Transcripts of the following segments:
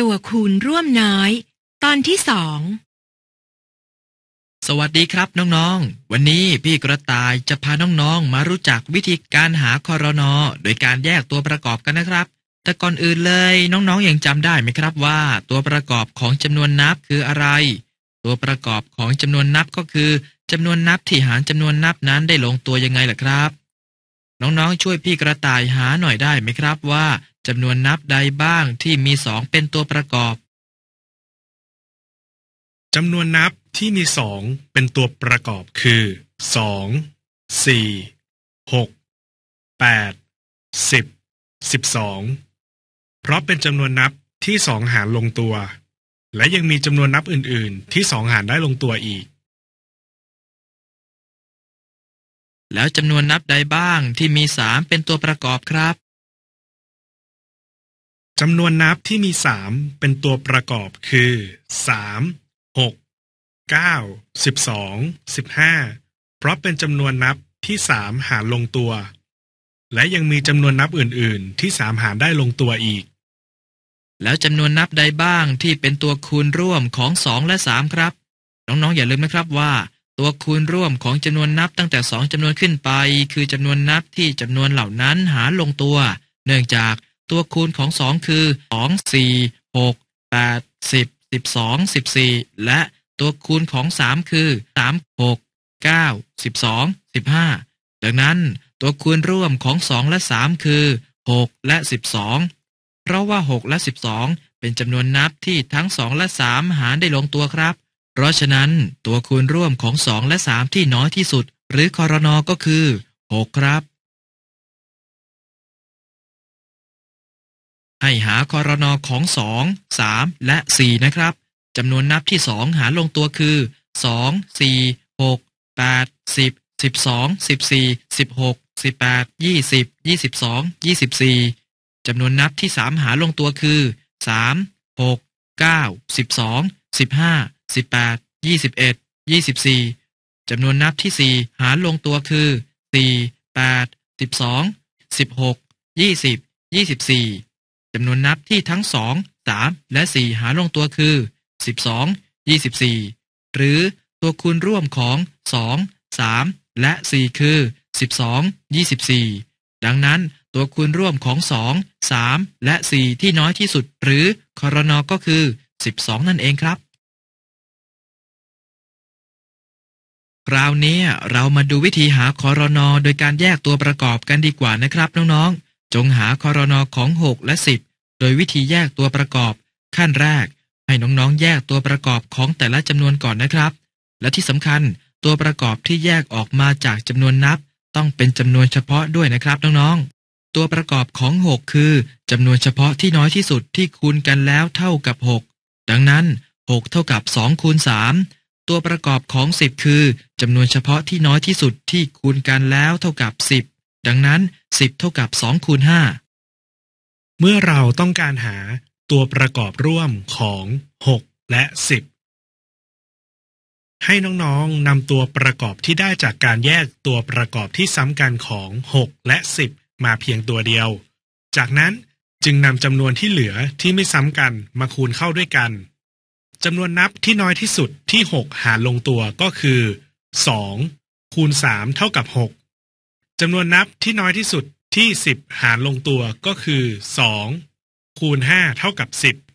ตัวคูณร่วมน้อยตอนที่สอง สวัสดีครับน้องๆ วันนี้พี่กระต่ายจะพาน้องๆมารู้จักวิธีการหาคอรนอโดยการแยกตัวประกอบกันนะครับแต่ก่อนอื่นเลย น้องๆยังจำได้ไหมครับว่า ตัวประกอบของจำนวนนับคืออะไร ตัวประกอบของจำนวนนับก็คือจำนวนนับที่หารจำนวนนับนั้นได้ลงตัวยังไงล่ะครับ น้องๆ ช่วยพี่กระต่ายหาหน่อยได้ไหมครับว่าจำนวนนับใดบ้างที่มีสองเป็นตัวประกอบ จำนวนนับที่มีสองเป็นตัวประกอบคือสองสี่หกแปดสิบสิบสองเพราะเป็นจำนวนนับที่สองหารลงตัว และยังมีจำนวนนับอื่นๆที่สองหารได้ลงตัวอีก แล้วจำนวนนับใดบ้างที่มีสามเป็นตัวประกอบครับจำนวนนับที่มีสามเป็นตัวประกอบคือสามหกเก้าสิบสองสิบห้าเพราะเป็นจำนวนนับที่สามหารลงตัว และยังมีจำนวนนับอื่นๆ ที่สามหารได้ลงตัวอีก แล้วจำนวนนับใดบ้างที่เป็นตัวคูณร่วมของสองและสามครับน้องๆอย่าลืมนะครับว่า ตัวคูณร่วมของจำนวนนับตั้งแต่สองจำนวนขึ้นไป คือจำนวนนับที่จำนวนเหล่านั้นหารลงตัว เนื่องจากตัวคูณของ2คือ2 4 6 8 10 12 14 และตัวคูณของ3คือ3 6 9 12 15 ดังนั้นตัวคูณร่วมของ2และ3คือ 6 และ 12เพราะว่า 6 และ 12 เป็นจำนวนนับที่ทั้ง2และ3หารได้ลงตัวครับ เพราะฉะนั้นตัวคูณร่วมของ 2 และ3ที่น้อยที่สุด หรือคอรนอก็คือ 6 ครับให้หาครนอของ 2 3 และ 4 นะครับ จำนวนนับที่ 2 หาลงตัวคือ 2 4 6 8 10 12 14 16 18 20 22 24จำนวนนับที่ 3 หาลงตัวคือ 3 6 9 12 15 18 21 24จำนวนนับที่ 4 หาลงตัวคือ 4 8 12 16 20 24จำนวนนับที่ทั้ง2 3และ 4 หาลงตัวคือ 12 24 หรือตัวคูณร่วมของ 2 3 และ 4 คือ 12 24 ดังนั้นตัวคูณร่วมของ 2 3 และ 4 ที่น้อยที่สุด หรือ ครน ก็คือ 12 นั่นเองครับ คราวนี้เรามาดูวิธีหา ครน โดยการแยกตัวประกอบกันดีกว่านะครับน้องๆจงหาคอรนอของ 6 และ 10 โดยวิธีแยกตัวประกอบ ขั้นแรก ให้น้องๆแยกตัวประกอบของแต่ละจำนวนก่อนนะครับ และที่สำคัญตัวประกอบที่แยกออกมาจากจำนวนนับ ต้องเป็นจำนวนเฉพาะด้วยนะครับน้องๆตัวประกอบของ 6 คือจำนวนเฉพาะที่น้อยที่สุดที่คูณกันแล้วเท่ากับ 6 ดังนั้น6เท่ากับ2คูณ3ตัวประกอบของ 10 คือจำนวนเฉพาะที่น้อยที่สุดที่คูณกันแล้ว เท่ากับ 10ดังนั้น 10เท่ากับ2คูณ5เมื่อเราต้องการหาตัวประกอบร่วมของ 6 และ 10 ให้น้องๆนำตัวประกอบที่ได้ จากการแยกตัวประกอบที่ซ้ำกันของ 6 และ 10 มาเพียงตัวเดียว จากนั้นจึงนำจำนวนที่เหลือที่ไม่ซ้ำกันมาคูณเข้าด้วยกัน จำนวนนับที่น้อยที่สุดที่ 6 หารลงตัวก็คือ 2 คูณ 3 เท่ากับ 6จำนวนนับที่น้อยที่สุดที่ 10 หารลงตัวก็คือ 2 คูณ 5 เท่ากับ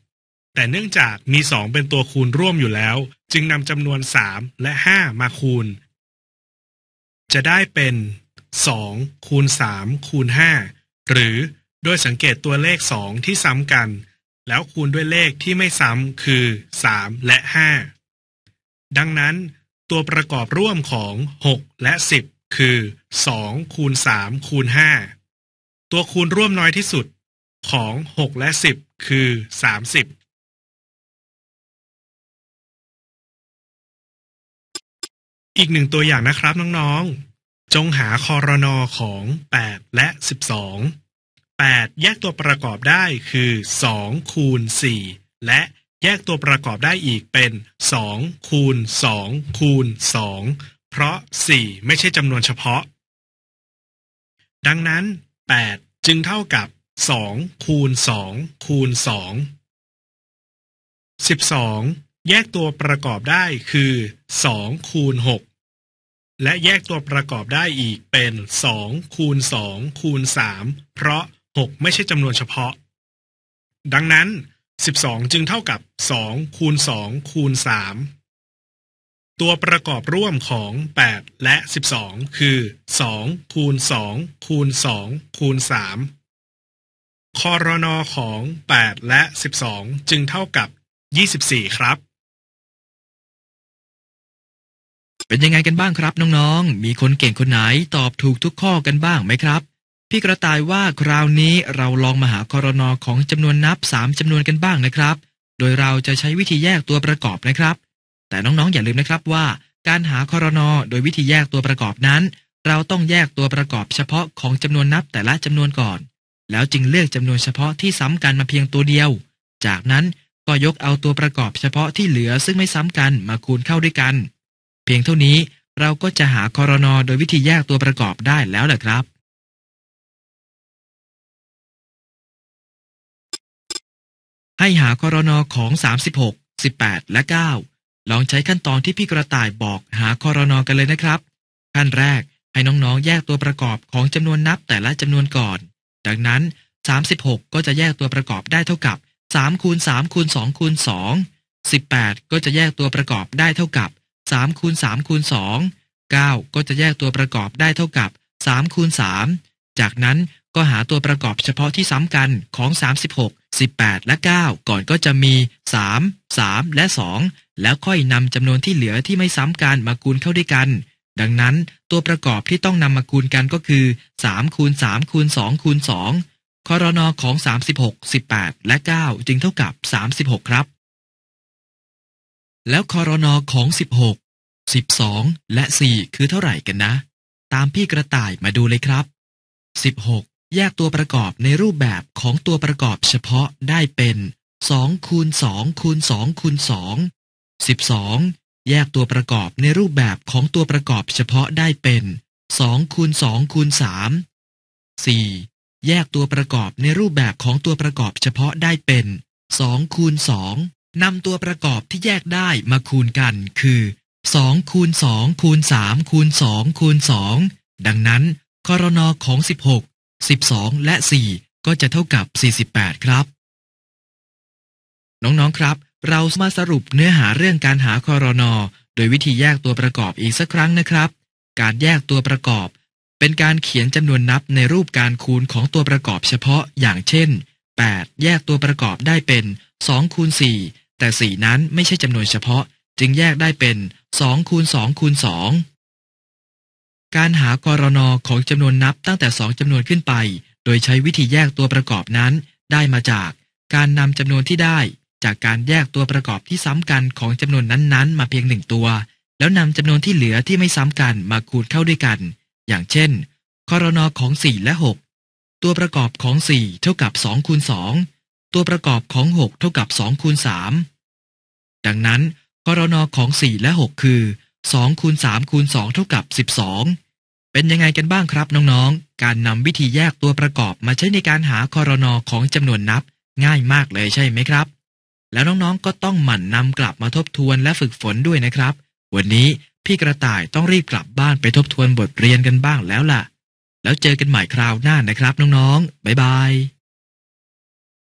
10 แต่เนื่องจากมี 2 เป็นตัวคูณร่วมอยู่แล้ว จึงนำจำนวน 3 และ 5 มาคูณ จะได้เป็น 2 คูณ 3 คูณ 5 หรือโดยสังเกตตัวเลข 2 ที่ซ้ำกัน แล้วคูณด้วยเลขที่ไม่ซ้ำคือ 3 และ 5 ดังนั้นตัวประกอบร่วมของ 6 และ 10คือ2คูณ3คูณ5ตัวคูณร่วมน้อยที่สุดของ 6 และ 10 คือ 30 อีกหนึ่งตัวอย่างนะครับน้องๆ จงหาคอรนอของ 8 และ 12 8 แยกตัวประกอบได้คือ2คูณ4และแยกตัวประกอบได้อีกเป็น2คูณ2คูณ2เพราะสี่ไม่ใช่จำนวนเฉพาะ ดังนั้นแปดจึงเท่ากับสองคูณสองคูณสองสิบสองแยกตัวประกอบได้คือสองคูณหกและแยกตัวประกอบได้อีกเป็นสองคูณสองคูณสามเพราะหกไม่ใช่จำนวนเฉพาะ ดังนั้นสิบสองจึงเท่ากับสองคูณสองคูณสามตัวประกอบร่วมของ 8 และ 12 คือ2คูณ2คูณ2คูณ3คอรนอของ 8 และ 12 จึงเท่ากับ 24 ครับ เป็นยังไงกันบ้างครับน้องๆ มีคนเก่งคนไหนตอบถูกทุกข้อกันบ้างไหมครับ พี่กระต่ายว่าคราวนี้เราลองมาหาคอรนอของจำนวนนับ 3จำนวนกันบ้างนะครับ โดยเราจะใช้วิธีแยกตัวประกอบนะครับแต่น้องๆ อย่าลืมนะครับว่าการหาคอรนอโดยวิธีแยกตัวประกอบนั้น เราต้องแยกตัวประกอบเฉพาะของจำนวนนับแต่ละจำนวนก่อน แล้วจึงเลือกจำนวนเฉพาะที่ซ้ำกันมาเพียงตัวเดียว จากนั้นก็ยกเอาตัวประกอบเฉพาะที่เหลือซึ่งไม่ซ้ำกันมาคูณเข้าด้วยกัน เพียงเท่านี้เราก็จะหาคอรนอโดยวิธีแยกตัวประกอบได้แล้วแหละครับ ให้หาครนอของ 36 18 และ 9ลองใช้ขั้นตอนที่พี่กระต่ายบอกหาคอรนอกันเลยนะครับ ขั้นแรกให้น้องๆแยกตัวประกอบของจำนวนนับแต่ละจำนวนก่อน ดังนั้น 36 ก็จะแยกตัวประกอบได้เท่ากับ3คูณ3คูณ2คูณ2 18 ก็จะแยกตัวประกอบได้เท่ากับ3คูณ3คูณ2 9 ก็จะแยกตัวประกอบได้เท่ากับ3คูณ3จากนั้นก็หาตัวประกอบเฉพาะที่ซ้ำกันของ 36 18 และ 9 ก่อนก็จะมี 3 3 และ 2 แล้วค่อยนำจำนวนที่เหลือที่ไม่ซ้ำกันมาคูณเข้าด้วยกัน ดังนั้นตัวประกอบที่ต้องนำมาคูณกันก็คือ 3 คูณ 3 คูณ 2 คูณ 2คอรนอของ 36 18 และ 9 จึงเท่ากับ 36 ครับ แล้วคอรนอของ 16 12 และ 4 คือเท่าไหร่กันนะ ตามพี่กระต่ายมาดูเลยครับ 16แยกตัวประกอบในรูปแบบของตัวประกอบเฉพาะได้เป็น 2 คูณ 2 คูณ 2คูณ2 12 แยกตัวประกอบในรูปแบบของตัวประกอบเฉพาะได้เป็น 2 คูณ2 คูณ 3 4 แยกตัวประกอบในรูปแบบของตัวประกอบเฉพาะได้เป็น 2คูณ2นำตัวประกอบที่แยกได้มาคูณกัน คือ 2 คูณ 2 คูณ 3 คูณ 2 คูณ 2 ดังนั้นกรนของ 16 12 และ 4 ก็จะเท่ากับ 48 ครับ น้องๆ ครับ เรามาสรุปเนื้อหาเรื่องการหาคอรนอโดยวิธีแยกตัวประกอบอีกสักครั้งนะครับ การแยกตัวประกอบเป็นการเขียนจำนวนนับในรูปการคูณของตัวประกอบเฉพาะ อย่างเช่น 8 แยกตัวประกอบได้เป็น2คูณ4แต่ 4 นั้นไม่ใช่จำนวนเฉพาะจึงแยกได้เป็น 2คูณ2คูณ2การหากรนของจำนวนนับตั้งแต่สองจำนวนขึ้นไป โดยใช้วิธีแยกตัวประกอบนั้น ได้มาจากการนำ จำนวนที่ได้จากการแยกตัวประกอบที่ซ้ำกันของจำนวนนั้นๆมาเพียงหนึ่งตัวแล้วนำจำนวนที่เหลือที่ไม่ซ้ำกันมาคูณเข้าด้วยกัน อย่างเช่นกรนของ 4 และ 6 ตัวประกอบของ 4 เท่ากับ2คูณ2ตัวประกอบของ 6 เท่ากับ2คูณ3ดังนั้นกรนของ4และ 6 คือ2คูณ3คูณ2เท่ากับ12เป็นยังไงกันบ้างครับน้องๆ การนำวิธีแยกตัวประกอบมาใช้ในการหาคอรนอของจำนวนนับ ง่ายมากเลยใช่ไหมครับ แล้วน้องๆก็ต้องหมั่นนำกลับมาทบทวนและฝึกฝนด้วยนะครับ วันนี้พี่กระต่ายต้องรีบกลับบ้านไปทบทวนบทเรียนกันบ้างแล้วล่ะ แล้วเจอกันใหม่คราวหน้านะครับ น้องๆบ๊ายบาย